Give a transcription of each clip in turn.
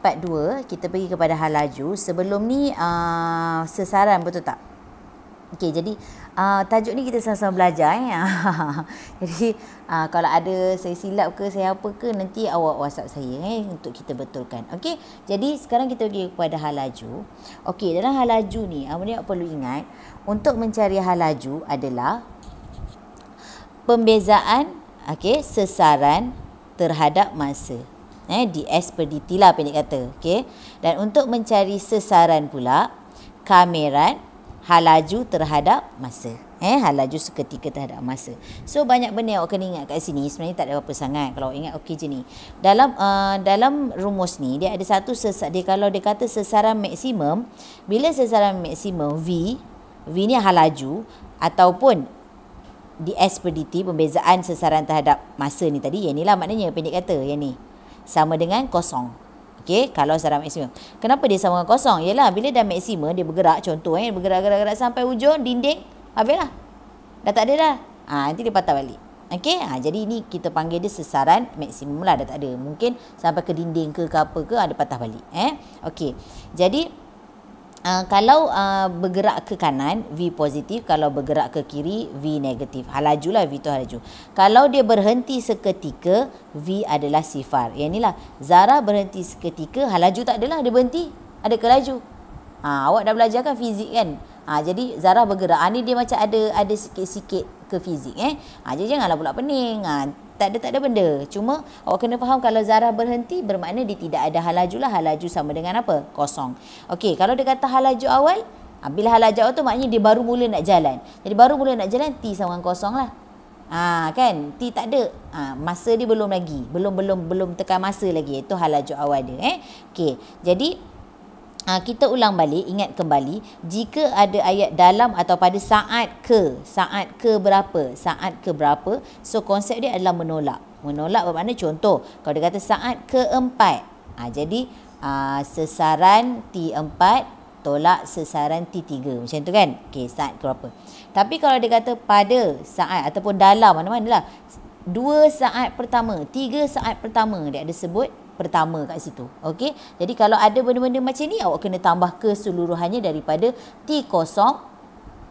part 2 kita pergi kepada hal laju sebelum ni uh, sesaran betul tak okey jadi uh, tajuk ni kita sama-sama belajar eh jadi uh, kalau ada saya silap ke saya apa ke nanti awak WhatsApp saya eh untuk kita betulkan okey jadi sekarang kita pergi kepada hal laju okey dalam hal laju ni apa ni perlu ingat untuk mencari hal laju adalah pembezaan okey sesaran terhadap masa eh DS Perditi lah pendek kata okay. dan untuk mencari sesaran pula kamerat halaju terhadap masa eh halaju seketika terhadap masa so banyak benda yang awak kena ingat kat sini sebenarnya tak ada apa-apa sangat kalau awak ingat okey je ni dalam uh, dalam rumus ni dia ada satu ses dia kalau dia kata sesaran maksimum bila sesaran maksimum V V ni halaju ataupun di S per DT, pembezaan sesaran terhadap masa ni tadi, yang ni lah maknanya pendek kata, yang ni sama dengan kosong. Okey, kalau secara maksimum. Kenapa dia sama dengan kosong? Yalah, bila dah maksimum, dia bergerak. Contoh, eh, bergerak gerak sampai hujung, dinding, habislah. Dah tak ada dah. Ha, nanti dia patah balik. Okey, ha, jadi ini kita panggil dia sesaran maksimum lah. Dah tak ada. Mungkin sampai ke dinding ke, ke apa ke, ada patah balik. Eh, Okey, jadi uh, kalau uh, bergerak ke kanan V positif kalau bergerak ke kiri V negatif Halaju lah V tu halaju kalau dia berhenti seketika V adalah sifar yang inilah Zara berhenti seketika halaju tak adalah dia berhenti ada ke laju ha, awak dah belajar kan fizik kan ha, jadi Zara bergerak ha, ni dia macam ada ada sikit-sikit ke fizik eh. Ha, jadi janganlah pula pening. Ha, tak ada tak ada benda. Cuma awak kena faham kalau zarah berhenti bermakna dia tidak ada halaju lah. Halaju sama dengan apa? Kosong. Okey, kalau dia kata halaju awal, bila lah halaju awal tu maknanya dia baru mula nak jalan. Jadi baru mula nak jalan, T sama dengan kosong lah. Ah ha, kan T tak ada ha, masa dia belum lagi belum belum belum tekan masa lagi itu halaju awal dia eh okey jadi Ah, kita ulang balik ingat kembali jika ada ayat dalam atau pada saat ke saat ke berapa saat ke berapa so konsep dia adalah menolak menolak bermakna contoh kalau dia kata saat keempat ha, jadi ha, sesaran T4 tolak sesaran T3 macam tu kan okey saat ke berapa tapi kalau dia kata pada saat ataupun dalam mana-manalah mana dua saat pertama tiga saat pertama dia ada sebut pertama kat situ. Okey. Jadi kalau ada benda-benda macam ni awak kena tambah keseluruhannya daripada T0 ah,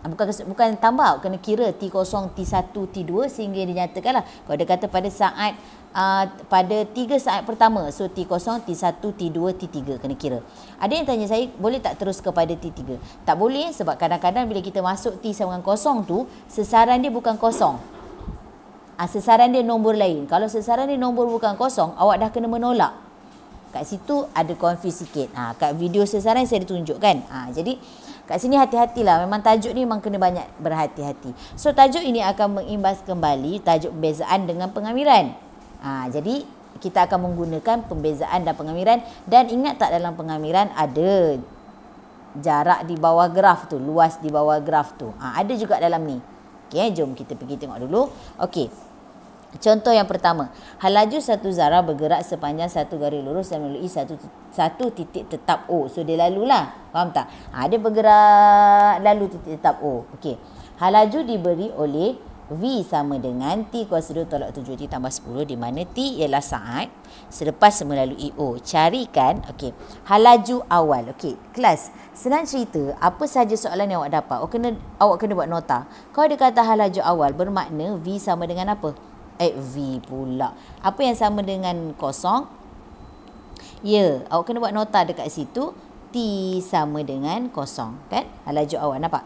bukan bukan tambah awak kena kira T0 T1 T2 sehingga dinyatakanlah. Kalau dia kata pada saat Uh, pada tiga saat pertama So T0, T1, T2, T3 Kena kira Ada yang tanya saya Boleh tak terus kepada T3 Tak boleh Sebab kadang-kadang Bila kita masuk T sama dengan kosong tu Sesaran dia bukan kosong ha, ah, sesaran dia nombor lain. Kalau sesaran dia nombor bukan kosong, awak dah kena menolak. Kat situ ada konfis sikit. Ha, kat video sesaran saya ditunjukkan. Ha, jadi kat sini hati-hatilah. Memang tajuk ni memang kena banyak berhati-hati. So tajuk ini akan mengimbas kembali tajuk perbezaan dengan pengamiran. Ha, jadi kita akan menggunakan pembezaan dan pengamiran. Dan ingat tak dalam pengamiran ada jarak di bawah graf tu. Luas di bawah graf tu. Ha, ada juga dalam ni. Okey, jom kita pergi tengok dulu. Okey. Contoh yang pertama, halaju satu zarah bergerak sepanjang satu garis lurus dan melalui satu satu titik tetap O. So dia lalulah. Faham tak? Ha, dia bergerak lalu titik tetap O. Okey. halaju diberi oleh V sama dengan T kuasa 2 tolak 7 T tambah 10 di mana T ialah saat selepas melalui O. Carikan, okey, Halaju awal. Okey, kelas. Senang cerita, apa sahaja soalan yang awak dapat, awak kena, awak kena buat nota. Kau dia kata hal awal, bermakna V sama dengan apa? eh V pula. Apa yang sama dengan kosong? Ya, awak kena buat nota dekat situ. T sama dengan kosong. Kan? Halaju awal. Nampak?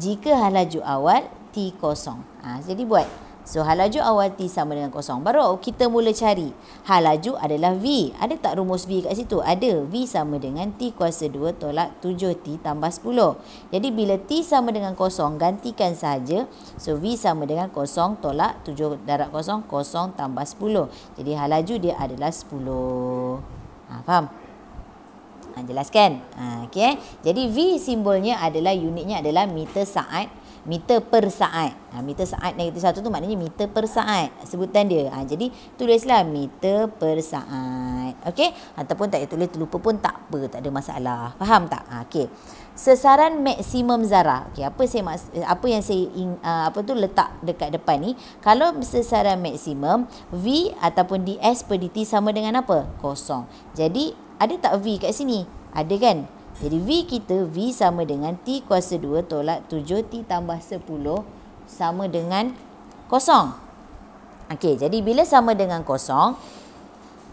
Jika halaju awal, T kosong. Ha, jadi buat. Buat. So halaju awati sama dengan kosong. Baru kita mula cari. Halaju adalah V. Ada tak rumus V kat situ? Ada. V sama dengan T kuasa 2 tolak 7T tambah 10. Jadi bila T sama dengan kosong, gantikan saja So V sama dengan kosong tolak 7 darab kosong, kosong tambah 10. Jadi halaju dia adalah 10. Ha, faham? Ha, jelaskan. Ha, okay. Jadi V simbolnya adalah, unitnya adalah meter saat meter per saat. Ha, meter saat negatif satu tu maknanya meter per saat sebutan dia. Ha, jadi tulislah meter per saat. Okey? Ataupun tak payah tulis terlupa pun tak apa. Tak ada masalah. Faham tak? Ha, Okey. Sesaran maksimum zarah. Okey, apa saya maks- apa yang saya ing- ha, apa tu letak dekat depan ni? Kalau sesaran maksimum V ataupun DS per DT sama dengan apa? Kosong. Jadi ada tak V kat sini? Ada kan? Jadi V kita V sama dengan T kuasa 2 tolak 7T tambah 10 sama dengan kosong. Okey, jadi bila sama dengan kosong,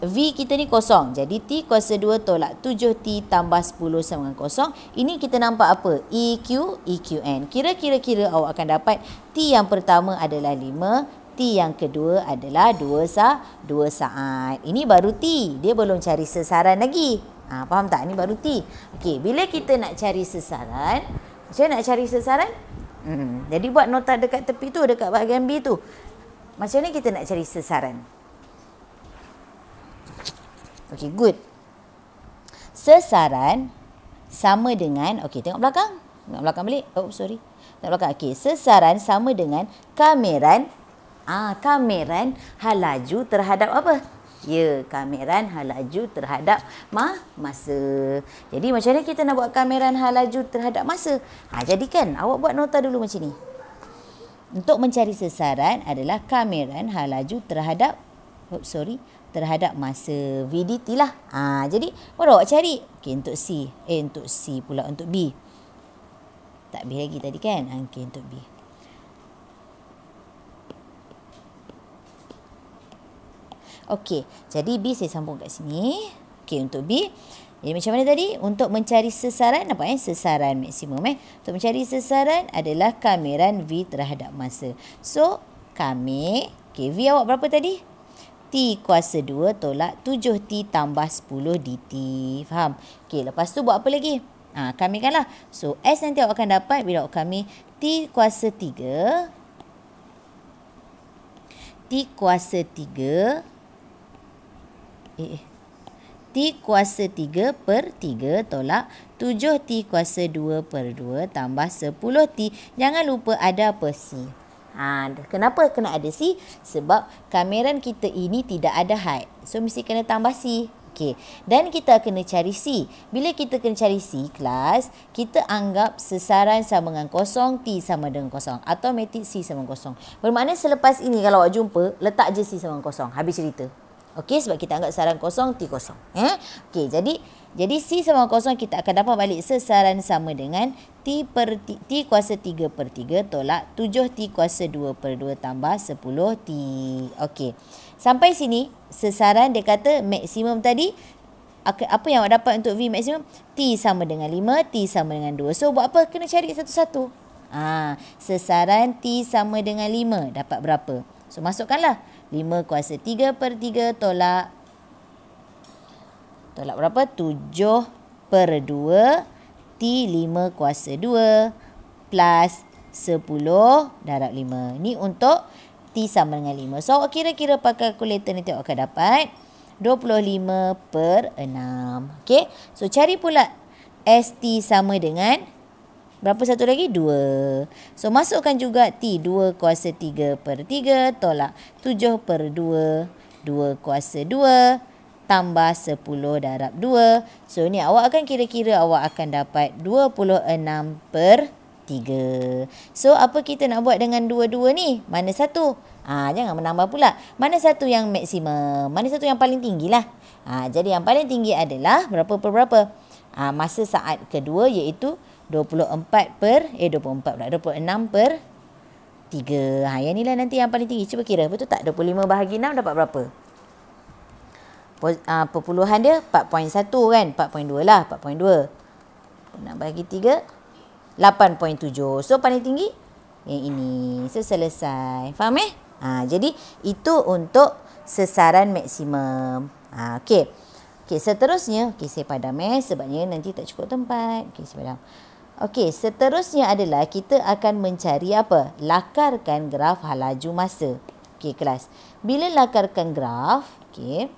V kita ni kosong. Jadi T kuasa 2 tolak 7T tambah 10 sama dengan kosong. Ini kita nampak apa? EQ, EQN. Kira-kira-kira awak akan dapat T yang pertama adalah 5, T yang kedua adalah 2 sa 2 saat. Ini baru T. Dia belum cari sesaran lagi. Ha, faham tak? Ini baru T. Okey, bila kita nak cari sesaran, macam nak cari sesaran? Hmm, jadi buat nota dekat tepi tu, dekat bahagian B tu. Macam ni kita nak cari sesaran. Okey, good. Sesaran sama dengan, okey tengok belakang. Tengok belakang balik. Oh, sorry. Tengok belakang. Okey, sesaran sama dengan kameran. Ah, kameran halaju terhadap apa? ya kameran halaju terhadap ma- masa. Jadi macam mana kita nak buat kameran halaju terhadap masa? Ha, jadi kan awak buat nota dulu macam ni. Untuk mencari sesaran adalah kameran halaju terhadap oh, sorry terhadap masa VDT lah. Ha, jadi apa awak cari okay, untuk C. Eh untuk C pula untuk B. Tak B lagi tadi kan? Ha, okay, untuk B. Okey, jadi B saya sambung kat sini. Okey, untuk B. Jadi macam mana tadi? Untuk mencari sesaran, apa eh? Sesaran maksimum eh. Untuk mencari sesaran adalah kameran V terhadap masa. So, kami, okay, V awak berapa tadi? T kuasa 2 tolak 7T tambah 10DT. Faham? Okey, lepas tu buat apa lagi? Ha, kami kan lah. So, S nanti awak akan dapat bila awak kami T kuasa 3. T kuasa 3 Eh, eh. T kuasa 3 per 3 tolak 7 T kuasa 2 per 2 tambah 10 T. Jangan lupa ada apa C. Ha, kenapa kena ada C? Sebab kameran kita ini tidak ada height. So mesti kena tambah C. Okey. Dan kita kena cari C. Bila kita kena cari C kelas, kita anggap sesaran sama dengan kosong, T sama dengan kosong. Atau metik C sama kosong. Bermakna selepas ini kalau awak jumpa, letak je C sama kosong. Habis cerita. Okey sebab kita anggap saran kosong T kosong. Eh? Okey jadi jadi C sama kosong kita akan dapat balik sesaran sama dengan T per T, T kuasa 3 per 3 tolak 7 T kuasa 2 per 2 tambah 10 T. Okey. Sampai sini sesaran dia kata maksimum tadi apa yang awak dapat untuk V maksimum? T sama dengan 5, T sama dengan 2. So buat apa? Kena cari satu-satu. Ah, sesaran T sama dengan 5 dapat berapa? So masukkanlah. 5 kuasa 3 per 3 tolak tolak berapa? 7 per 2 T5 kuasa 2 plus 10 darab 5. Ini untuk T sama dengan 5. So, kira-kira pakai kalkulator ni tengok akan dapat 25 per 6. Okay. So, cari pula ST sama dengan Berapa satu lagi? dua, So masukkan juga T. 2 kuasa tiga per tiga tolak tujuh per dua 2 kuasa dua tambah sepuluh darab dua, So ni awak akan kira-kira awak akan dapat dua puluh enam per tiga. So apa kita nak buat dengan dua dua ni? Mana satu? Ah ha, jangan menambah pula. Mana satu yang maksimum? Mana satu yang paling tinggi lah? Ha, jadi yang paling tinggi adalah berapa per berapa? Ha, masa saat kedua iaitu 24 per eh 24 pula 26 per 3. Ha yang nilai nanti yang paling tinggi. Cuba kira betul tak 25 bahagi 6 dapat berapa? Ah, perpuluhan dia 4.1 kan? 4.2 lah 4.2. 6 bahagi 3 8.7. So paling tinggi yang ini. So selesai. Faham eh? Ha, jadi itu untuk sesaran maksimum. Ha, okay. Okay, seterusnya. Okay, saya padam eh. Sebabnya nanti tak cukup tempat. Okay, saya padam. Okey, seterusnya adalah kita akan mencari apa? Lakarkan graf halaju masa. Okey, kelas. Bila lakarkan graf, okey.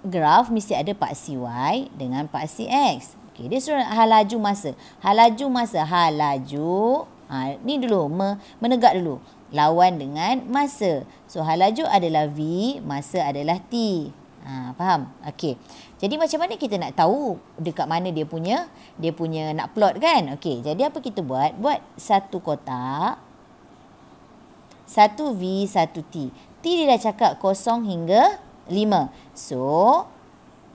Graf mesti ada paksi Y dengan paksi X. Okey, dia suruh halaju masa. halaju masa, halaju Ha, ni dulu, menegak dulu. Lawan dengan masa. So, halaju adalah V, masa adalah T. Ha, faham? Okey. Jadi macam mana kita nak tahu dekat mana dia punya dia punya nak plot kan? Okey, jadi apa kita buat? Buat satu kotak. Satu V, satu T. T dia dah cakap kosong hingga lima. So,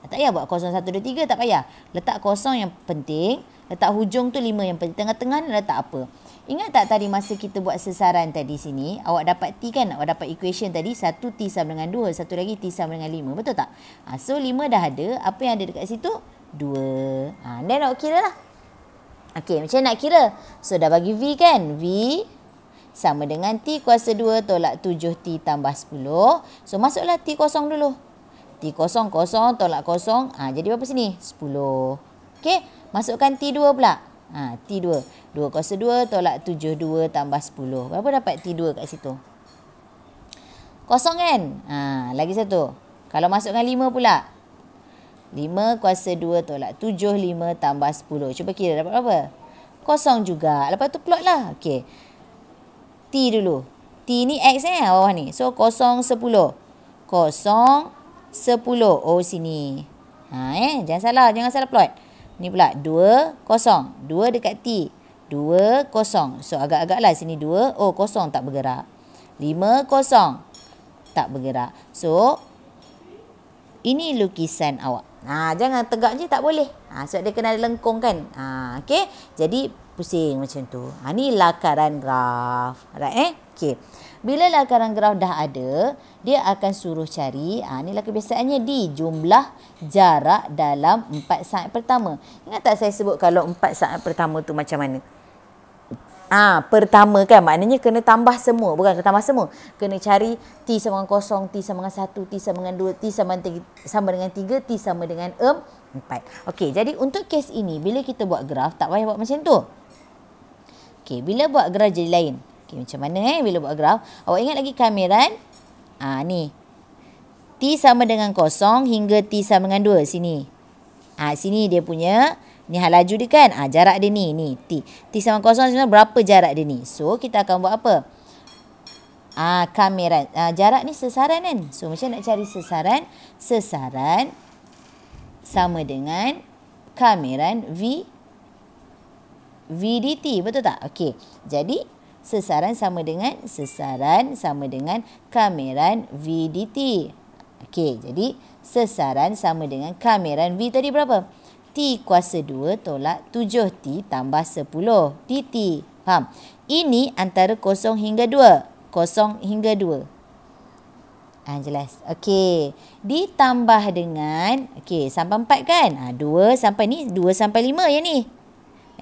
tak payah buat kosong satu, dua, tiga. Tak payah. Letak kosong yang penting. Letak hujung tu lima yang penting. Tengah-tengah ni letak apa? Ingat tak tadi masa kita buat sesaran tadi sini, awak dapat T kan? Awak dapat equation tadi 1 T sama dengan 2, satu lagi T sama dengan 5. Betul tak? Ha, so 5 dah ada, apa yang ada dekat situ? 2. Ha, then ah, awak kira lah. Okay, macam nak kira? So dah bagi V kan? V sama dengan T kuasa 2 tolak 7 T tambah 10. So masuklah T kosong dulu. T kosong kosong tolak kosong. Ha, jadi berapa sini? 10. Okay, masukkan T2 pula. Ha, T2. 2 kuasa 2 tolak 7, 2 tambah 10. Berapa dapat T2 kat situ? Kosong kan? Ha, lagi satu. Kalau masukkan 5 pula. 5 kuasa 2 tolak 7, 5 tambah 10. Cuba kira dapat berapa? Kosong juga. Lepas tu plot lah. Okay. T dulu. T ni X kan eh, bawah ni. So kosong 10. Kosong 10. Oh sini. Ha, eh? Jangan salah. Jangan salah plot. Ni pula 2, 0. dekat T. 2, 0. So agak agak lah sini 2. Oh, kosong tak bergerak. 5, kosong tak bergerak. So, ini lukisan awak. Ha, jangan tegak je tak boleh. Ha, sebab dia kena ada lengkung kan. Ha, okay. Jadi pusing macam tu. Ha, ni lakaran graf. Right, eh? okay. Bila lakaran graf dah ada, dia akan suruh cari. Ha, ni lah kebiasaannya di jumlah jarak dalam 4 saat pertama. Ingat tak saya sebut kalau 4 saat pertama tu macam mana? Ah, ha, pertama kan maknanya kena tambah semua bukan kena tambah semua. Kena cari T sama dengan kosong, T sama dengan satu, T sama dengan dua, T sama dengan tiga, sama dengan tiga, T sama dengan um, empat. Okey, jadi untuk kes ini bila kita buat graf tak payah buat macam tu. Okey, bila buat graf jadi lain. Okey, macam mana eh bila buat graf? Awak ingat lagi kameran? Ah, ha, ni. T sama dengan kosong hingga T sama dengan dua sini. Ah, ha, sini dia punya Ni hal laju dia kan? Ha, jarak dia ni. ni T. T sama kosong sebenarnya berapa jarak dia ni? So, kita akan buat apa? Ha, kamera, Ha, jarak ni sesaran kan? So, macam nak cari sesaran? Sesaran sama dengan kamera V. VDT. Betul tak? Okey. Jadi, sesaran sama dengan sesaran sama dengan kameran VDT. Okey. Jadi, sesaran sama dengan kamera V tadi berapa? Berapa? T kuasa 2 tolak 7T tambah 10. DT. Faham? Ini antara kosong hingga 2. kosong hingga 2. Ha, ah, jelas. Okey. Ditambah dengan. Okey. Sampai 4 kan? Ha, ah, 2 sampai ni. 2 sampai 5 ya ni.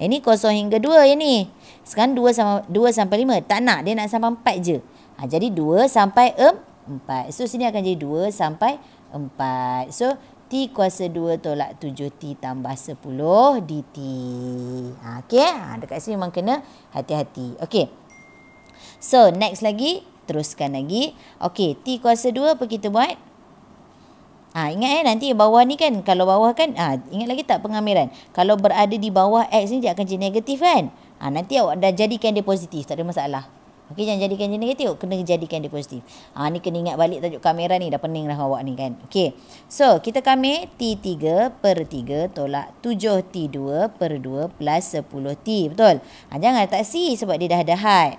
Ini eh, kosong hingga 2 ya ni. Sekarang 2 sampai, 2 sampai 5. Tak nak. Dia nak sampai 4 je. Ha, jadi 2 sampai 4. So sini akan jadi 2 sampai 4. So T kuasa 2 tolak 7T tambah 10DT. Ha, Okey, ha, dekat sini memang kena hati-hati. Okey, so next lagi, teruskan lagi. Okey, T kuasa 2 apa kita buat? Ha, ingat eh, nanti bawah ni kan, kalau bawah kan, ha, ingat lagi tak pengamiran? Kalau berada di bawah X ni, dia akan jadi negatif kan? Ha, nanti awak dah jadikan dia positif, tak ada masalah. Okey jangan jadikan dia negatif Kena jadikan dia positif ha, Ni kena ingat balik tajuk kamera ni Dah pening dah awak ni kan Okey So kita kami T3 per 3 tolak 7T2 per 2 plus 10T Betul ha, Jangan tak C sebab dia dah dahat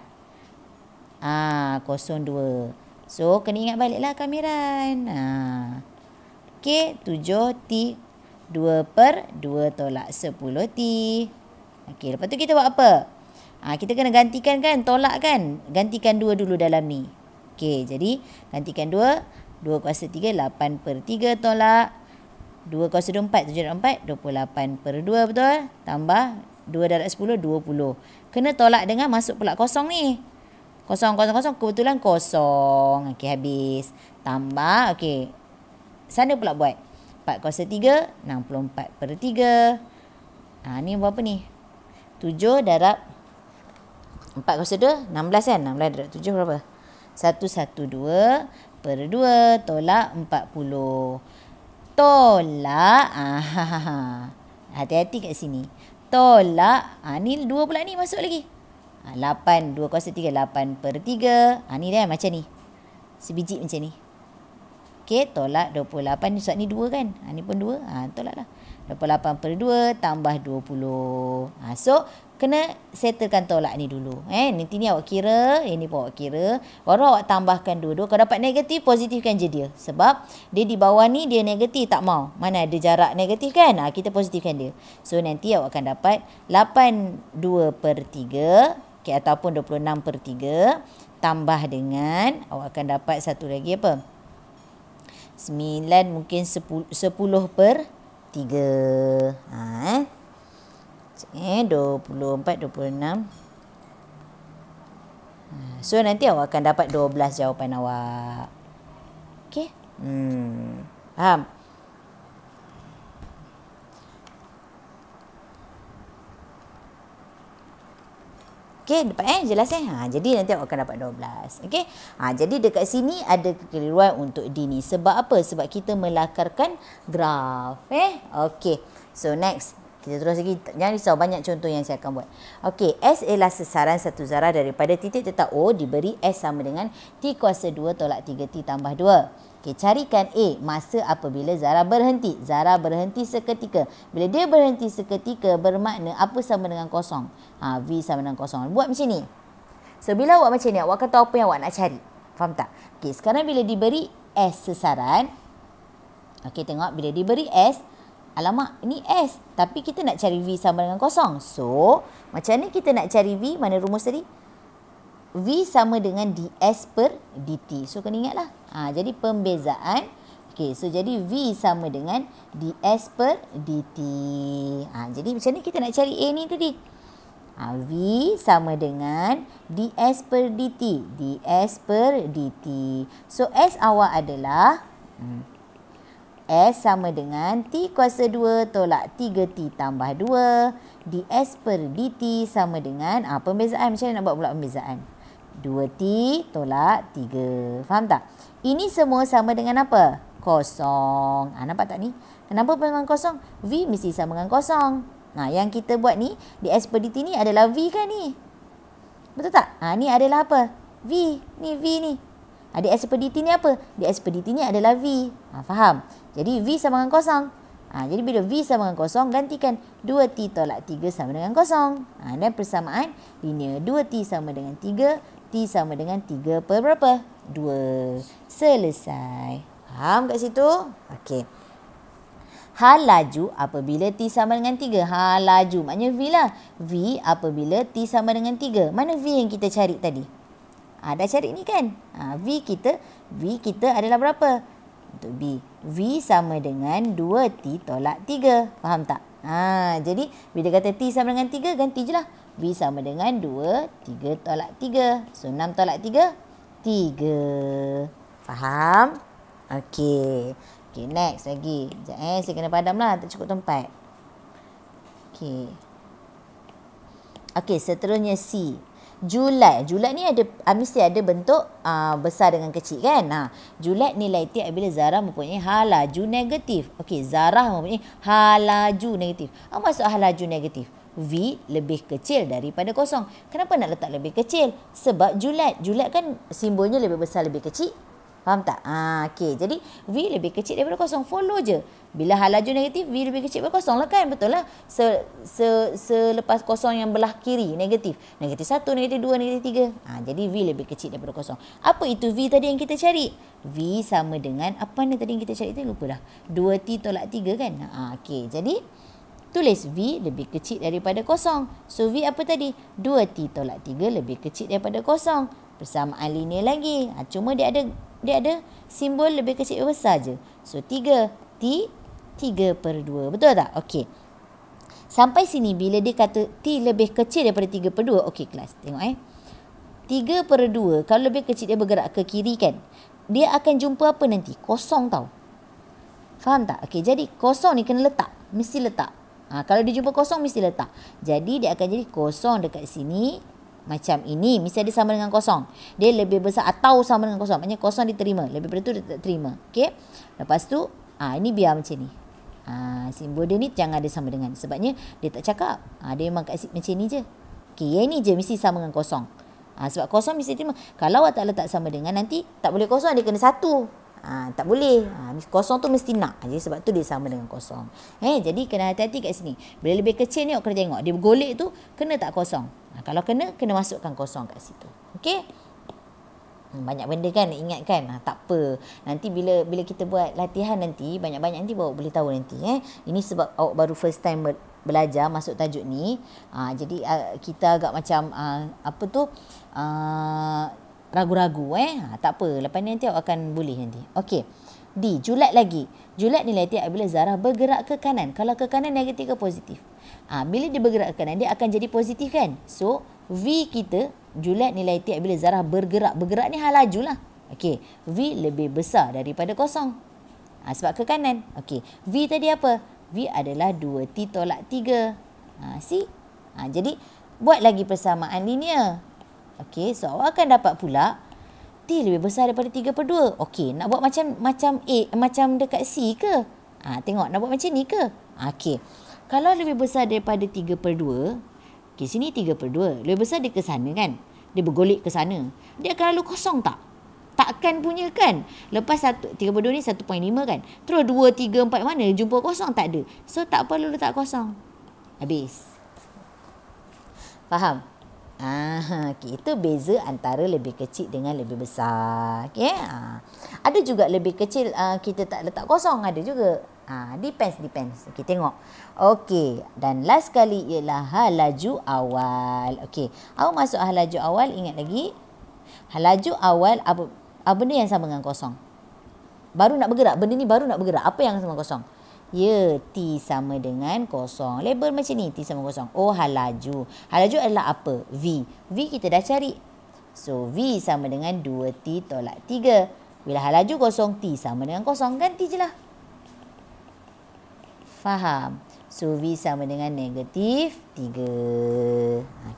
Ah, ha, kosong 2 So kena ingat balik lah kameran ha. Okey 7T 2 per 2 tolak 10T Okey lepas tu kita buat apa Ha, kita kena gantikan kan, tolak kan. Gantikan dua dulu dalam ni. Okey, jadi gantikan dua. Dua kuasa tiga, lapan per tiga tolak. Dua kuasa dua empat, tujuh dan empat. Dua puluh lapan per dua betul. Tambah dua darat sepuluh, dua puluh. Kena tolak dengan masuk pula kosong ni. Kosong, kosong, kosong. Kebetulan kosong. Okey, habis. Tambah, okey. Sana pula buat. Empat kuasa tiga, enam puluh empat per tiga. Ha, ni berapa ni? 7 darab 4 kosa 2, 16 kan? 16 darab 7 berapa? 1, 1, 2 per 2 tolak 40. Tolak, hati-hati kat sini. Tolak, ha, ni 2 pula ni masuk lagi. Ha, 8, 2 kosa 3, 8 per 3. Ha, ah, ni dah macam ni. Sebiji macam ni. Okay, tolak 28. Sebab ni 2 kan? Ha, ni pun 2. Ha, tolak lah. 28 per 2 tambah 20. Ha, so, kena settlekan tolak ni dulu. Eh, nanti ni awak kira, ini eh, pun awak kira. Baru awak tambahkan dua-dua. Kalau dapat negatif, positifkan je dia. Sebab dia di bawah ni, dia negatif. Tak mau. Mana ada jarak negatif kan? Ha, kita positifkan dia. So, nanti awak akan dapat 82 per 3. Okay, ataupun 26 per 3. Tambah dengan, awak akan dapat satu lagi apa? 9 mungkin 10, 10 per 3. Haa eh? eh 24 26 hmm, so nanti awak akan dapat 12 jawapan awak okey hmm faham Okay, dapat eh? Jelas eh? Ha, jadi nanti awak akan dapat 12. Okay. Ha, jadi dekat sini ada kekeliruan untuk D ni. Sebab apa? Sebab kita melakarkan graf. Eh? Okay. So, next. Kita terus lagi. Jangan risau. Banyak contoh yang saya akan buat. Okey. S ialah sesaran satu zarah daripada titik tetap O diberi S sama dengan T kuasa 2 tolak 3T tambah 2. Okey. Carikan A. Masa apabila zarah berhenti. Zarah berhenti seketika. Bila dia berhenti seketika bermakna apa sama dengan kosong. Ha, v sama dengan kosong. Buat macam ni. So, bila awak macam ni, awak akan tahu apa yang awak nak cari. Faham tak? Okey. Sekarang bila diberi S sesaran. Okey. Tengok. Bila diberi S, Alamak, ini S. Tapi kita nak cari V sama dengan kosong. So, macam ni kita nak cari V, mana rumus tadi? V sama dengan ds per dt. So, kena ingatlah. Ha, jadi, pembezaan. Okay, so jadi V sama dengan ds per dt. Ha, jadi, macam ni kita nak cari A ni tadi. Ha, v sama dengan ds per dt. ds per dt. So, S awal adalah... Hmm, S sama dengan T kuasa 2 tolak 3T tambah 2. DS per DT sama dengan ha, pembezaan. Macam mana nak buat pula pembezaan? 2T tolak 3. Faham tak? Ini semua sama dengan apa? Kosong. Ha, nampak tak ni? Kenapa dengan kosong? V mesti sama dengan kosong. Nah, yang kita buat ni, DS per DT ni adalah V kan ni? Betul tak? Ha, ni adalah apa? V. Ni V ni. Ha, DS per DT ni apa? DS per DT ni adalah V. Ha, faham? Faham? Jadi V sama dengan kosong. Ha, jadi bila V sama dengan kosong, gantikan 2T tolak 3 sama dengan kosong. Ha, dan persamaan linear 2T sama dengan 3, T sama dengan 3 per berapa? 2. Selesai. Faham kat situ? Okey. Hal laju apabila T sama dengan 3. Hal laju maknanya V lah. V apabila T sama dengan 3. Mana V yang kita cari tadi? Ada ah, cari ni kan? Ha, v kita V kita adalah berapa? untuk B. V sama dengan 2T tolak 3. Faham tak? Ha, jadi bila kata T sama dengan 3, ganti je lah. V sama dengan 2, 3 tolak 3. So 6 tolak 3, 3. Faham? Okay, okay next lagi. Sekejap eh, saya kena padam lah. Tak cukup tempat. Okay, okay seterusnya C. Julat. Julat ni ada uh, mesti ada bentuk uh, besar dengan kecil kan? Ha. Ah, julat nilai tiap bila zarah mempunyai halaju negatif. Okey, zarah mempunyai halaju negatif. Apa maksud halaju negatif? V lebih kecil daripada kosong. Kenapa nak letak lebih kecil? Sebab julat. Julat kan simbolnya lebih besar, lebih kecil Faham tak? Ha, ah, okay. Jadi V lebih kecil daripada kosong. Follow je. Bila hal laju negatif, V lebih kecil daripada kosong lah kan? Betul lah. Se, se, selepas kosong yang belah kiri, negatif. Negatif satu, negatif dua, negatif tiga. Ha, jadi V lebih kecil daripada kosong. Apa itu V tadi yang kita cari? V sama dengan apa ni tadi yang kita cari tu? Lupa lah. Dua T tolak tiga kan? Ha, ah, okay. Jadi tulis V lebih kecil daripada kosong. So V apa tadi? Dua T tolak tiga lebih kecil daripada kosong. Persamaan linear lagi. Ha, cuma dia ada dia ada simbol lebih kecil lebih besar je. So 3 T 3 per 2. Betul tak? Okey. Sampai sini bila dia kata T lebih kecil daripada 3 per 2. Okey kelas. Tengok eh. 3 per 2. Kalau lebih kecil dia bergerak ke kiri kan. Dia akan jumpa apa nanti? Kosong tau. Faham tak? Okey jadi kosong ni kena letak. Mesti letak. Ha, kalau dia jumpa kosong mesti letak. Jadi dia akan jadi kosong dekat sini. Macam ini Mesti ada sama dengan kosong Dia lebih besar Atau sama dengan kosong maknanya kosong diterima Lebih daripada itu dia tak terima Okay Lepas tu ha, Ini biar macam ni ha, Simbol dia ni Jangan ada sama dengan Sebabnya Dia tak cakap ha, Dia memang kat, macam ni je Okay yang ni je Mesti sama dengan kosong ha, Sebab kosong mesti terima Kalau awak tak letak sama dengan Nanti tak boleh kosong Dia kena satu Ha, tak boleh. Ha, kosong tu mesti nak. Jadi sebab tu dia sama dengan kosong. Eh, jadi kena hati-hati kat sini. Bila lebih kecil ni, awak kena tengok. Dia bergolek tu, kena tak kosong. Ha, kalau kena, kena masukkan kosong kat situ. Okey? Hmm, banyak benda kan ingatkan ha, Tak apa Nanti bila bila kita buat latihan nanti Banyak-banyak nanti awak boleh tahu nanti eh. Ini sebab awak baru first time ber- belajar masuk tajuk ni ha, jadi uh, kita agak macam uh, apa tu uh, ragu-ragu eh. Ha, tak apa. Lepas ni nanti awak akan boleh nanti. Okey. D. Julat lagi. Julat nilai tiap bila Zarah bergerak ke kanan. Kalau ke kanan negatif ke positif? Ha, bila dia bergerak ke kanan dia akan jadi positif kan? So V kita Julat nilai tiap bila Zarah bergerak. Bergerak ni hal laju lah. Okey. V lebih besar daripada kosong. Ha, sebab ke kanan. Okey. V tadi apa? V adalah 2T tolak 3. Ha, see? Ha, jadi buat lagi persamaan linear. Okey, so awak akan dapat pula T lebih besar daripada 3 per 2. Okey, nak buat macam macam A, macam dekat C ke? Ha, tengok, nak buat macam ni ke? Ha, okey, kalau lebih besar daripada 3 per 2, okay, sini 3 per 2, lebih besar dia ke sana kan? Dia bergolek ke sana. Dia akan lalu kosong tak? Takkan punya kan? Lepas 1, 3 per 2 ni 1.5 kan? Terus 2, 3, 4 mana? Jumpa kosong tak ada. So tak perlu letak kosong. Habis. Faham? Aha, itu beza antara lebih kecil dengan lebih besar. Okay? Ha. Ada juga lebih kecil uh, kita tak letak kosong. Ada juga. Ha, depends, depends. Okay, tengok. Okay, dan last kali ialah halaju awal. Okay, awak masuk halaju awal? Ingat lagi. Halaju awal, apa, apa benda yang sama dengan kosong? Baru nak bergerak. Benda ni baru nak bergerak. Apa yang sama Kosong. Ya, T sama dengan kosong. Label macam ni, T sama kosong. Oh halaju. Halaju adalah apa? V. V kita dah cari. So, V sama dengan 2T tolak 3. Bila halaju kosong, T sama dengan kosong. Ganti je lah. Faham? So, V sama dengan negatif 3.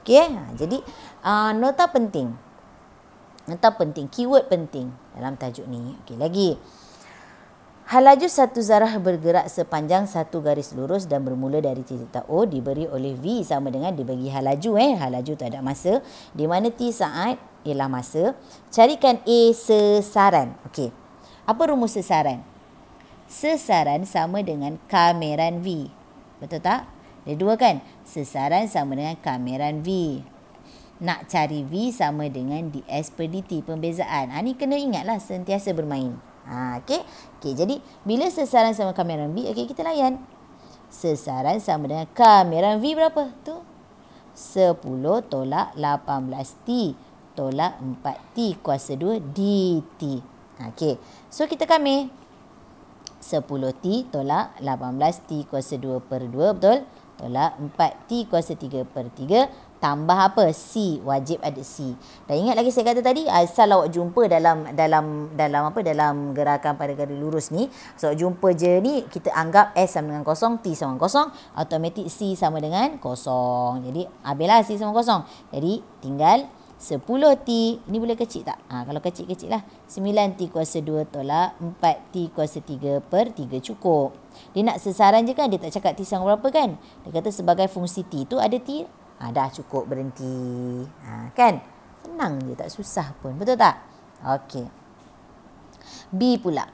Okay? Ha, jadi, uh, nota penting. Nota penting. Keyword penting dalam tajuk ni. Okay, lagi. Lagi. Halaju satu zarah bergerak sepanjang satu garis lurus dan bermula dari titik tak O diberi oleh V sama dengan dibagi halaju. Eh. Halaju tak ada masa. Di mana T saat ialah masa. Carikan A sesaran. Okey. Apa rumus sesaran? Sesaran sama dengan kameran V. Betul tak? Ada dua kan? Sesaran sama dengan kameran V. Nak cari V sama dengan DS per DT. Pembezaan. Ha, ni kena ingatlah sentiasa bermain. Ha, okay. okay, jadi bila sesaran sama kameran V, okay, kita layan. Sesaran sama dengan kameran V berapa? tu? 10 tolak 18T tolak 4T kuasa 2 DT. Ha, okay. So kita kami 10T tolak 18T kuasa 2 per 2 betul? Tolak 4T kuasa 3 per 3 tambah apa C wajib ada C dan ingat lagi saya kata tadi asal ah, awak jumpa dalam dalam dalam apa dalam gerakan pada garis lurus ni so jumpa je ni kita anggap S sama dengan kosong T sama dengan kosong automatik C sama dengan kosong jadi habislah C sama kosong jadi tinggal 10T ni boleh kecil tak? Ha, kalau kecil-kecil lah. 9T kuasa 2 tolak 4T kuasa 3 per 3 cukup. Dia nak sesaran je kan? Dia tak cakap T sama berapa kan? Dia kata sebagai fungsi T tu ada T ha, dah cukup berhenti. Ha, kan? Senang je, tak susah pun. Betul tak? Okey. B pula.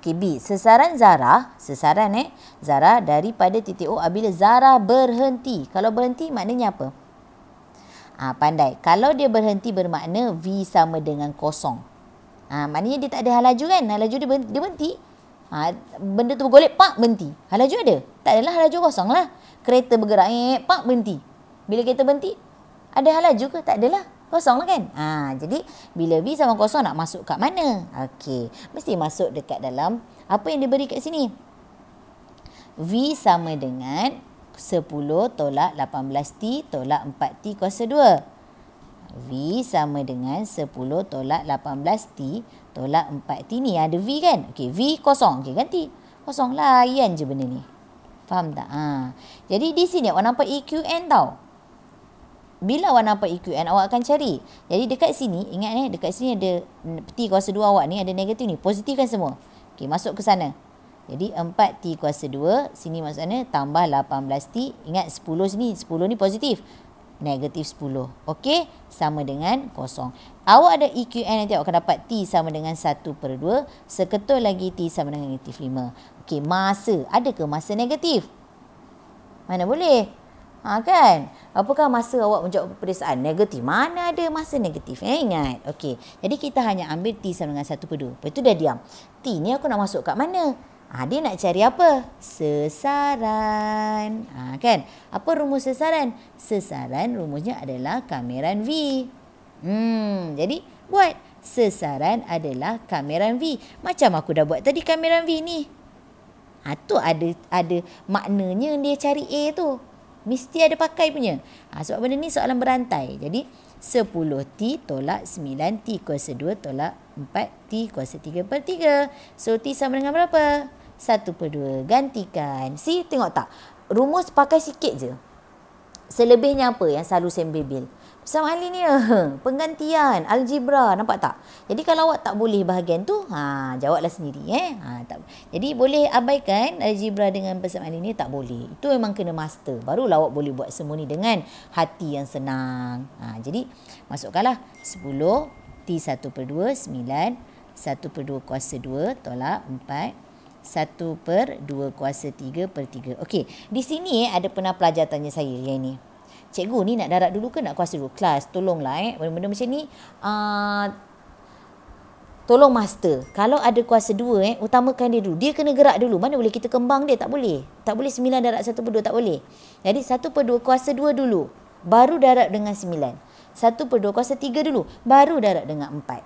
Okey, B. Sesaran Zara. Sesaran eh. Zara daripada titik O apabila Zara berhenti. Kalau berhenti maknanya apa? Ha, pandai. Kalau dia berhenti bermakna V sama dengan kosong. Ha, maknanya dia tak ada halaju kan? Halaju dia berhenti. Dia berhenti ha, benda tu bergolek, pak, berhenti. Halaju ada? Tak adalah halaju kosong lah. Kereta bergerak, eh, pak, berhenti. Bila kereta berhenti, ada halaju ke? Tak adalah. Kosong lah kan? Ha, jadi, bila V sama kosong nak masuk kat mana? Okey, mesti masuk dekat dalam. Apa yang diberi kat sini? V sama dengan 10 tolak 18 T tolak 4 T kuasa 2. V sama dengan 10 tolak 18 T tolak 4 T ni ada V kan okey V kosong okey ganti kosong lah layan je benda ni faham tak ha. jadi di sini awak nampak EQN tau bila awak nampak EQN awak akan cari jadi dekat sini ingat ni eh, dekat sini ada peti kuasa 2 awak ni ada negatif ni positif kan semua okey masuk ke sana jadi 4 T kuasa 2 sini maksudnya tambah 18 T ingat 10 sini 10 ni positif negatif 10 okey sama dengan kosong Awak ada EQN nanti awak akan dapat T sama dengan 1 per 2. Seketul lagi T sama dengan negatif 5. Okey, masa. Adakah masa negatif? Mana boleh? Ha kan? Apakah masa awak menjawab perperiksaan? Negatif. Mana ada masa negatif? Eh, ingat. Okey. Jadi kita hanya ambil T sama dengan 1 per 2. Lepas itu dah diam. T ni aku nak masuk kat mana? Ha, dia nak cari apa? Sesaran. Ha, kan? Apa rumus sesaran? Sesaran rumusnya adalah kameran V. Hmm, jadi buat sesaran adalah kamera V. Macam aku dah buat tadi kamera V ni. Ha, tu ada ada maknanya dia cari A tu. Mesti ada pakai punya. Ha, sebab benda ni soalan berantai. Jadi 10T tolak 9T kuasa 2 tolak 4T kuasa 3 per 3. So T sama dengan berapa? 1 per 2 gantikan. Si tengok tak? Rumus pakai sikit je. Selebihnya apa yang selalu sembebil? bil? Sama Ali ni eh, penggantian algebra nampak tak? Jadi kalau awak tak boleh bahagian tu, ha jawablah sendiri eh. Ha tak. Jadi boleh abaikan algebra dengan pesan Ali ni tak boleh. Itu memang kena master. Barulah awak boleh buat semua ni dengan hati yang senang. Ha jadi masukkanlah 10 T 1 per 2 9 1 per 2 kuasa 2 tolak 4 1 per 2 kuasa 3 per 3. Okey, di sini eh, ada pernah pelajar tanya saya yang ini cikgu ni nak darat dulu ke nak kuasa dulu kelas tolonglah eh benda-benda macam ni uh, tolong master kalau ada kuasa dua eh utamakan dia dulu dia kena gerak dulu mana boleh kita kembang dia tak boleh tak boleh sembilan darat satu per dua tak boleh jadi satu per dua kuasa dua dulu baru darat dengan sembilan satu per dua kuasa tiga dulu baru darat dengan empat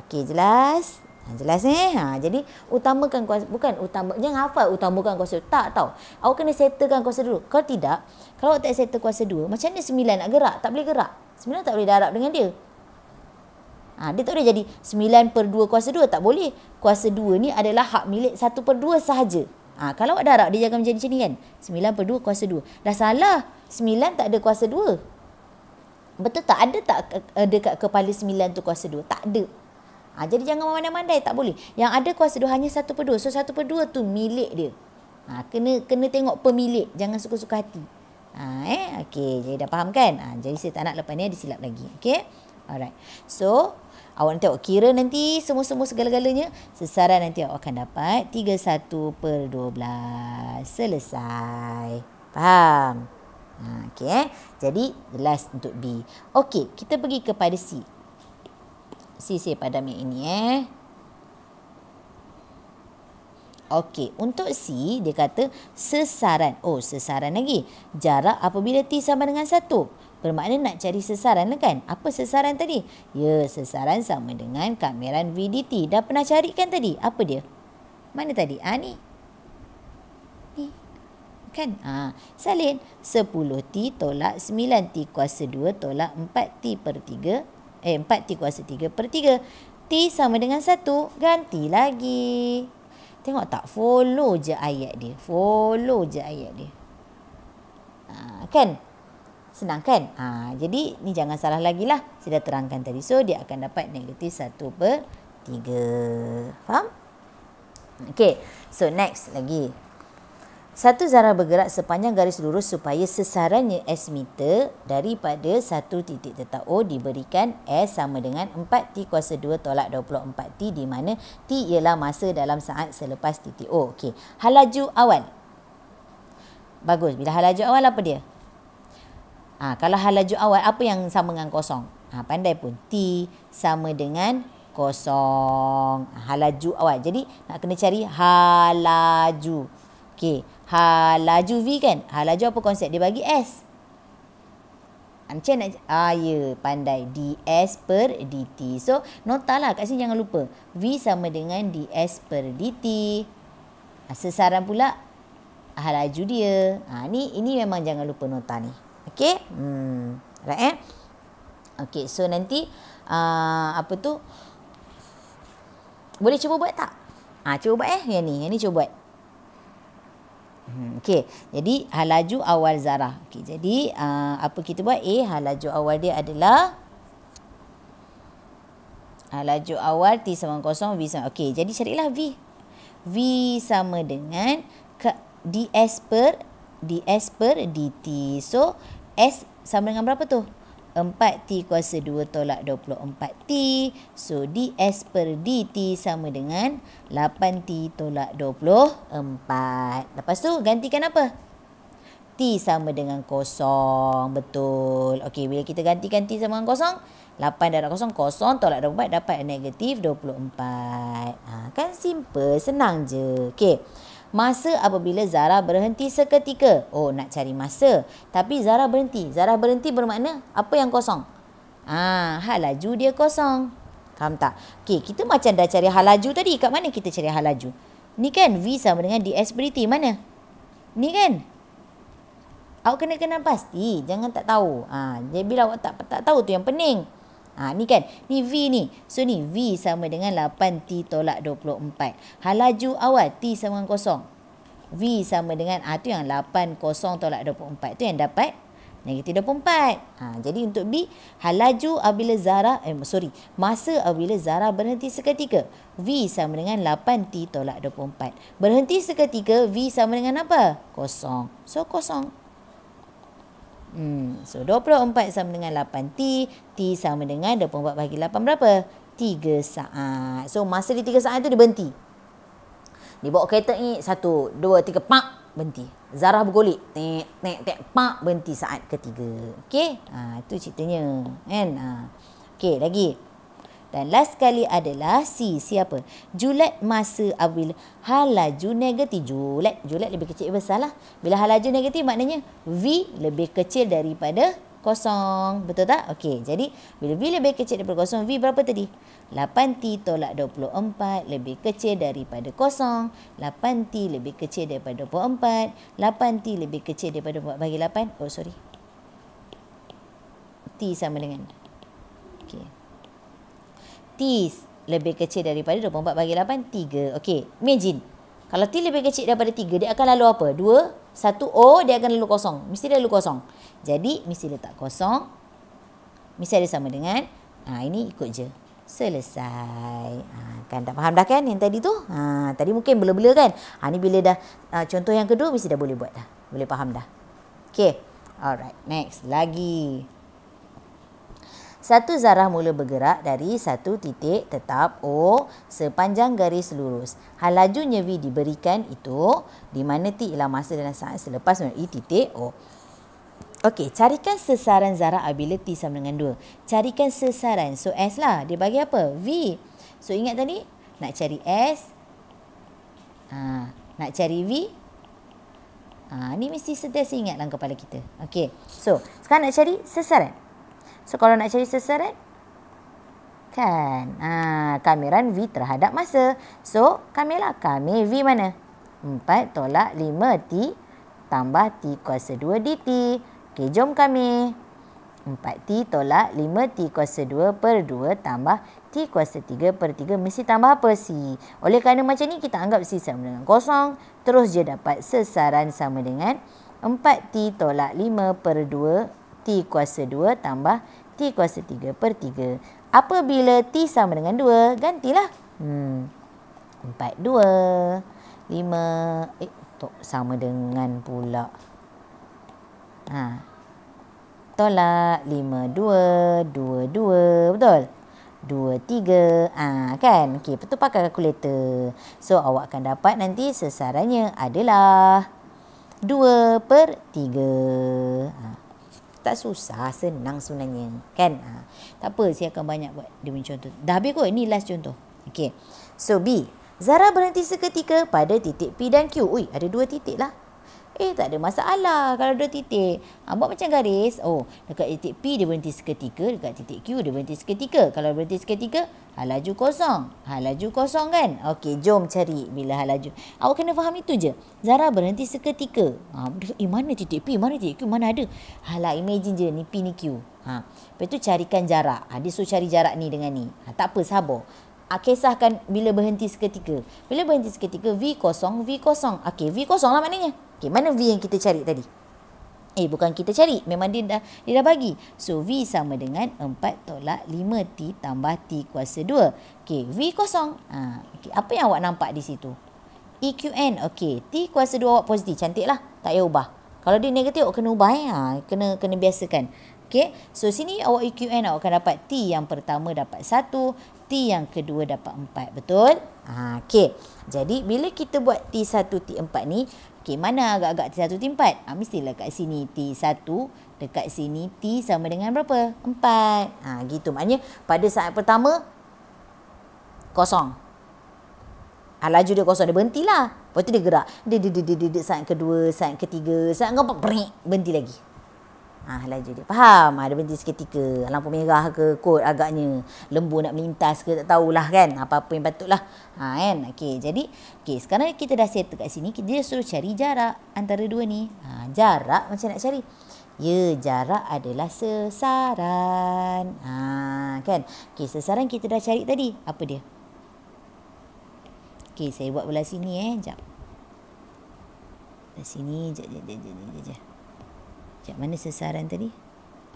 Okey jelas Ha, jelas ni. Eh? Ha, jadi utamakan kuasa. Bukan utama. Jangan hafal utamakan kuasa. Tak tahu. Awak kena settlekan kuasa dulu. Kalau tidak. Kalau awak tak settle kuasa dua. Macam ni sembilan nak gerak? Tak boleh gerak. Sembilan tak boleh darab dengan dia. Ha, dia tak boleh jadi sembilan per dua kuasa dua. Tak boleh. Kuasa dua ni adalah hak milik satu per dua sahaja. Ha, kalau awak darab dia jangan menjadi macam ni kan. Sembilan per dua kuasa dua. Dah salah. Sembilan tak ada kuasa dua. Betul tak? Ada tak eh, dekat kepala sembilan tu kuasa dua? Tak ada. Ha, jadi jangan memandai-mandai tak boleh. Yang ada kuasa dia hanya satu per dua. So satu per dua tu milik dia. Ha, kena kena tengok pemilik. Jangan suka-suka hati. Ha, eh? Okay. Jadi dah faham kan? Ha, jadi saya tak nak lepas ni ada silap lagi. Okay. Alright. So awak nanti awak kira nanti semua-semua segala-galanya. Sesaran nanti awak akan dapat tiga satu per dua belas Selesai. Faham? Ha, okay. Eh? Jadi jelas untuk B. Okay. Kita pergi kepada C sisir pada yang ini eh. Okey, untuk C dia kata sesaran. Oh, sesaran lagi. Jarak apabila T sama dengan 1. Bermakna nak cari sesaran lah kan? Apa sesaran tadi? Ya, sesaran sama dengan kameran VDT. Dah pernah cari kan tadi? Apa dia? Mana tadi? Ah ni. Ni. Kan? Ah, salin 10T tolak 9T kuasa 2 tolak 4T per 3 Eh, 4 T kuasa 3 per 3. T sama dengan 1, ganti lagi. Tengok tak? Follow je ayat dia. Follow je ayat dia. Ha, kan? Senang kan? Ha, jadi, ni jangan salah lagi lah. Saya dah terangkan tadi. So, dia akan dapat negatif 1 per 3. Faham? Okay. So, next lagi. Satu zarah bergerak sepanjang garis lurus supaya sesarannya S meter daripada satu titik tetap O diberikan S sama dengan 4T kuasa 2 tolak 24T di mana T ialah masa dalam saat selepas titik O. Okay, halaju awal. Bagus. Bila halaju awal apa dia? Ha, kalau halaju awal apa yang sama dengan kosong? Ha, pandai pun. T sama dengan kosong. Ha, halaju awal. Jadi nak kena cari halaju. Okey. Hal laju V kan? Hal laju apa konsep? Dia bagi S. Macam nak... Ah, ya. Pandai. DS per DT. So, nota lah kat sini jangan lupa. V sama dengan DS per DT. Ah, sesaran pula. Hal laju dia. Ha, ni, ini memang jangan lupa nota ni. Okay? Hmm. Right, eh? Okay, so nanti... Uh, apa tu? Boleh cuba buat tak? Ah, ha, cuba buat eh. Yang ni. Yang ni cuba buat. Hmm, okay, jadi halaju awal zarah. Okey, jadi uh, apa kita buat? A halaju awal dia adalah halaju awal T sama kosong V sama. Okey, jadi carilah V. V sama dengan DS per DS per DT. So S sama dengan berapa tu? 4T kuasa 2 tolak 24T. So DS per DT sama dengan 8T tolak 24. Lepas tu gantikan apa? T sama dengan kosong. Betul. Okey, bila kita gantikan T sama dengan kosong. 8 darab kosong, kosong tolak 24 dapat negatif 24. Ha, kan simple, senang je. Okey masa apabila Zara berhenti seketika. Oh nak cari masa. Tapi Zara berhenti. Zara berhenti bermakna apa yang kosong? Ah, halaju dia kosong. Faham tak? Okey, kita macam dah cari halaju tadi. Kat mana kita cari halaju? Ni kan V sama dengan DS berhenti. Mana? Ni kan? Awak kena kenal pasti. Jangan tak tahu. Ah, ha, jadi bila awak tak tak tahu tu yang pening. Ha, ni kan, ni V ni. So ni V sama dengan 8T tolak 24. Hal laju awal, T sama dengan kosong. V sama dengan, ha, tu yang 8 kosong tolak 24. Tu yang dapat negatif 24. Ha, jadi untuk B, halaju laju apabila Zara, eh sorry, masa apabila Zara berhenti seketika. V sama dengan 8T tolak 24. Berhenti seketika, V sama dengan apa? Kosong. So kosong. Hmm, so 24 sama dengan 8T, T sama dengan 24 bagi 8 berapa? 3 saat. So masa di 3 saat tu dia berhenti. Dia bawa kereta ni, 1, 2, 3, pak, berhenti. Zarah bergolik, tek, tek, tek, pak, berhenti saat ketiga. Okay, itu ah, ceritanya. Kan? Ah. Okay, lagi. Okay. Dan last kali adalah si siapa? Julat masa apabila halaju negatif. Julat, julat lebih kecil besar eh, lah. Bila halaju negatif maknanya V lebih kecil daripada kosong. Betul tak? Okey, jadi bila V lebih kecil daripada kosong, V berapa tadi? 8T tolak 24 lebih kecil daripada kosong. 8T lebih kecil daripada 24. 8T lebih kecil daripada 24 bagi 8. Oh, sorry. T sama dengan. Okey. T lebih kecil daripada 24 bagi 8, 3. Okey, imagine. Kalau T lebih kecil daripada 3, dia akan lalu apa? 2, 1, O, dia akan lalu kosong. Mesti dia lalu kosong. Jadi, mesti letak kosong. Mesti ada sama dengan. Ha, ini ikut je. Selesai. Ha, kan tak faham dah kan yang tadi tu? Ha, tadi mungkin bela-bela kan? Ha, ni bila dah ha, contoh yang kedua, mesti dah boleh buat dah. Boleh faham dah. Okey. Alright, next. Lagi. Satu zarah mula bergerak dari satu titik tetap O sepanjang garis lurus. Hal lajunya V diberikan itu di mana T ialah masa dan saat selepas melalui titik O. Okey, carikan sesaran zarah apabila T sama dengan 2. Carikan sesaran. So S lah, dia bagi apa? V. So ingat tadi, nak cari S. Ha, nak cari V. Ha, ni mesti ingat seingatlah kepala kita. Okey, so sekarang nak cari sesaran. So kalau nak cari sesaran, kan ha, kamera V terhadap masa. So kamera kami V mana? 4 tolak 5 T tambah T kuasa 2 DT. Okey jom kami. 4 T tolak 5 T kuasa 2 per 2 tambah T kuasa 3 per 3 mesti tambah apa si? Oleh kerana macam ni kita anggap si sama dengan kosong. Terus je dapat sesaran sama dengan 4 T tolak 5 per 2 T kuasa 2 tambah T kuasa 3 per 3. Apabila T sama dengan 2, gantilah. Hmm. 4, 2. 5, eh, tok, sama dengan pula. Ha. Tolak 5, 2, 2, 2. Betul? 2, 3. Ah, ha, kan? Okey, betul tu pakai kalkulator. So, awak akan dapat nanti sesarannya adalah 2 per 3. Ha. Tak susah, senang sebenarnya. Kan? Ha. Tak apa, saya akan banyak buat demi contoh. Dah habis kot, ni last contoh. Okay. So, B. Zara berhenti seketika pada titik P dan Q. Ui, ada dua titik lah. Eh tak ada masalah kalau dua titik. Ha, buat macam garis. Oh dekat titik P dia berhenti seketika. Dekat titik Q dia berhenti seketika. Kalau berhenti seketika halaju kosong. halaju kosong kan? Okey jom cari bila halaju. Awak kena faham itu je. Zara berhenti seketika. Ha, eh mana titik P? Mana titik Q? Mana ada? Alah imagine je ni P ni Q. Ha. Lepas tu carikan jarak. Ha, dia suruh cari jarak ni dengan ni. Ha, tak apa sabar. Ha, kisahkan bila berhenti seketika. Bila berhenti seketika V kosong, V kosong. Okey V kosong lah maknanya. Okey, mana V yang kita cari tadi? Eh, bukan kita cari. Memang dia dah, dia dah bagi. So, V sama dengan 4 tolak 5T tambah T kuasa 2. Okey, V kosong. Ha, okay. Apa yang awak nampak di situ? EQN, Okay, T kuasa 2 awak positif. Cantiklah. Tak payah ubah. Kalau dia negatif, awak kena ubah. Eh? Ha, kena kena biasakan. Okay. so sini awak EQN awak akan dapat T yang pertama dapat 1, T yang kedua dapat 4. Betul? Ha, okey. Jadi, bila kita buat T1, T4 ni, Okey, mana agak-agak T1 T4? Ha, mestilah kat sini T1 dekat sini T sama dengan berapa? 4. Ha, ah, gitu. Maknanya pada saat pertama, kosong. Ha, laju dia kosong, dia berhentilah. Lepas tu dia gerak. Dia, dia, dia, dia, dia, dia, saat kedua, saat ketiga, saat keempat, berhenti lagi. Ah, laju dia. Faham? Ada ah, berhenti seketika. Lampu merah ke kot agaknya. Lembu nak melintas ke tak tahulah kan. Ah, apa-apa yang patutlah. Ha, kan? Okey, jadi okay, sekarang kita dah set kat sini. Kita suruh cari jarak antara dua ni. Ha, jarak macam nak cari? Ya, jarak adalah sesaran. Ha, kan? Okay, sesaran kita dah cari tadi. Apa dia? Okay, saya buat belah sini eh. Sekejap. Belah sini. Sekejap, sekejap, sekejap, sekejap. Sekejap, mana sesaran tadi?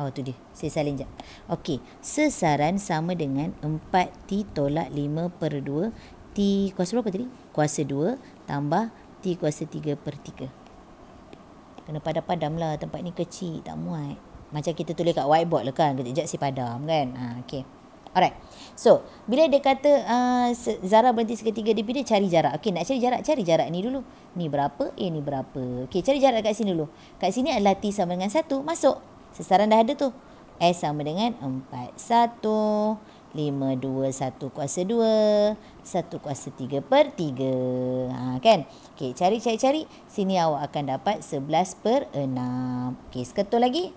Oh, tu dia. Saya salin sekejap. Okey, sesaran sama dengan 4T tolak 5 per 2. T kuasa berapa tadi? Kuasa 2 tambah T kuasa 3 per 3. Kena padam-padam lah. Tempat ni kecil, tak muat. Macam kita tulis kat whiteboard lah kan. Kejap-kejap saya padam kan. Ha, Okey. Alright. So, bila dia kata uh, Zara berhenti seketiga dia pilih cari jarak. Okay, nak cari jarak, cari jarak ni dulu. Ni berapa? A ni berapa? Okay, cari jarak kat sini dulu. Kat sini adalah T sama dengan 1. Masuk. Sesaran dah ada tu. S sama dengan 4, 1. 5, 2, 1 kuasa 2 1 kuasa 3 per 3 ha, kan? Okay, cari, cari, cari Sini awak akan dapat 11 per 6 Okay, seketul lagi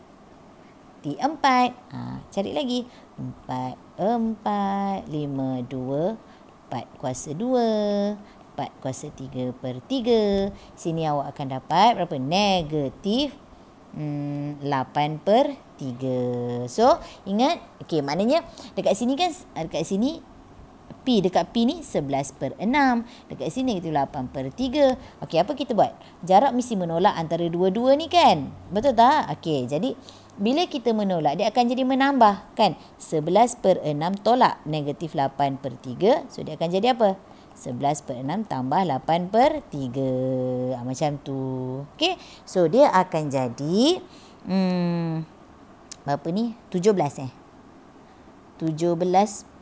berarti 4. Ha, cari lagi. empat empat lima dua empat kuasa dua empat kuasa tiga per tiga Sini awak akan dapat berapa? Negatif hmm, per tiga So, ingat. Okey, maknanya dekat sini kan, dekat sini P dekat P ni 11 per 6. Dekat sini negatif 8 per 3. Okey, apa kita buat? Jarak mesti menolak antara dua-dua ni kan? Betul tak? Okey, jadi bila kita menolak dia akan jadi menambah kan 11 per 6 tolak negatif 8 per 3 so dia akan jadi apa 11 per 6 tambah 8 per 3 ha, ah, macam tu okay so dia akan jadi hmm, berapa ni 17 eh 17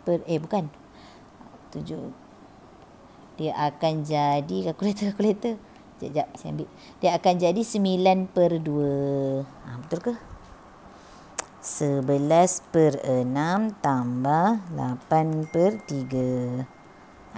per eh bukan 7 dia akan jadi kalkulator kalkulator Sekejap, saya ambil. Dia akan jadi 9 per 2. Ha, ah, betul ke? 11 per 6 tambah 8 per 3.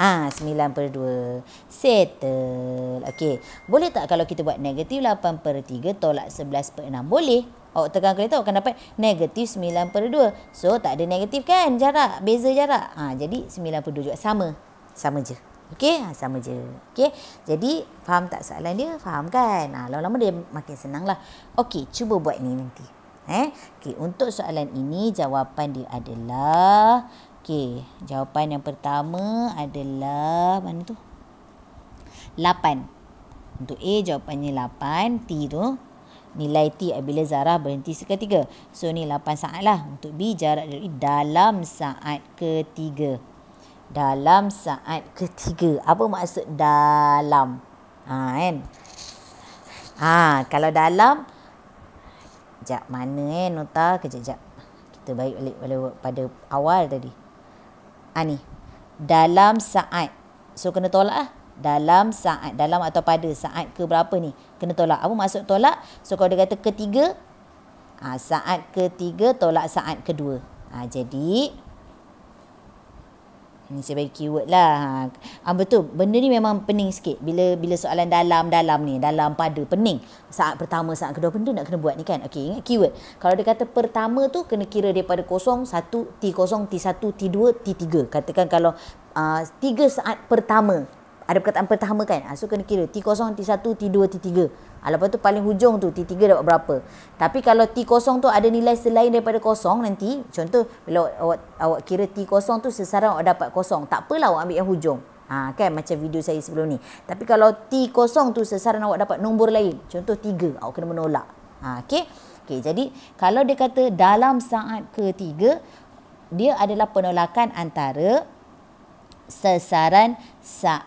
Ah, ha, 9 per 2. Settle. Okey. Boleh tak kalau kita buat negatif 8 per 3 tolak 11 per 6? Boleh. Awak tekan kereta, awak akan dapat negatif 9 per 2. So, tak ada negatif kan? Jarak. Beza jarak. Ah, jadi, 9 per 2 juga sama. Sama je. Okey? Ha, sama je. Okey? Jadi, faham tak soalan dia? Faham kan? Ha, lama-lama dia makin senang lah. Okey, cuba buat ni nanti. Eh? Okay, untuk soalan ini jawapan dia adalah okay, jawapan yang pertama adalah mana tu? 8. Untuk A jawapannya lapan T tu nilai T apabila zarah berhenti seketika. So ni lapan saat lah. Untuk B jarak dari dalam saat ketiga. Dalam saat ketiga. Apa maksud dalam? Ha, kan? Ha, kalau dalam, Sekejap mana eh nota Kejap-kejap Kita balik balik pada, pada awal tadi Ha ni Dalam saat So kena tolak lah Dalam saat Dalam atau pada saat ke berapa ni Kena tolak Apa maksud tolak So kalau dia kata ketiga ha, Saat ketiga tolak saat kedua ha, Jadi ini saya bagi keyword lah. Ha. Ah, betul, benda ni memang pening sikit. Bila bila soalan dalam-dalam ni, dalam pada pening. Saat pertama, saat kedua, benda nak kena buat ni kan. Okey, ingat keyword. Kalau dia kata pertama tu, kena kira daripada kosong, satu, T kosong, T satu, T dua, T tiga. Katakan kalau uh, tiga saat pertama ada perkataan pertama kan ha, so kena kira T0, T1, T2, T3 ha, lepas tu paling hujung tu T3 dapat berapa tapi kalau T0 tu ada nilai selain daripada kosong nanti contoh bila awak, awak, awak kira T0 tu sesaran awak dapat kosong tak apalah awak ambil yang hujung ha, kan macam video saya sebelum ni tapi kalau T0 tu sesaran awak dapat nombor lain contoh 3 awak kena menolak ha, ah, okay? Okay, jadi kalau dia kata dalam saat ketiga dia adalah penolakan antara sesaran saat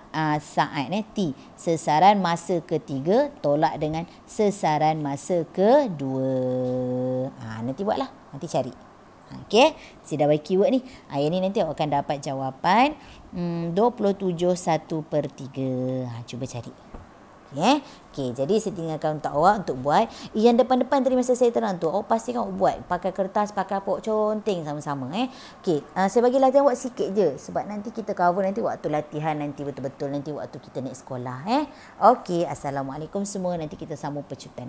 eh, T sesaran masa ketiga tolak dengan sesaran masa kedua ha, nanti buatlah nanti cari Okey, si dah bagi keyword ni. Ayat ni nanti awak akan dapat jawapan hmm, 27 1 per 3. Ha, cuba cari ya. Yeah? Okey, jadi saya tinggalkan untuk awak untuk buat. Yang depan-depan tadi masa saya terang tu, awak pasti awak buat. Pakai kertas, pakai pok conteng sama-sama eh. Okey, uh, saya bagi latihan awak sikit je sebab nanti kita cover nanti waktu latihan nanti betul-betul nanti waktu kita naik sekolah eh. Okey, assalamualaikum semua. Nanti kita sama percutan.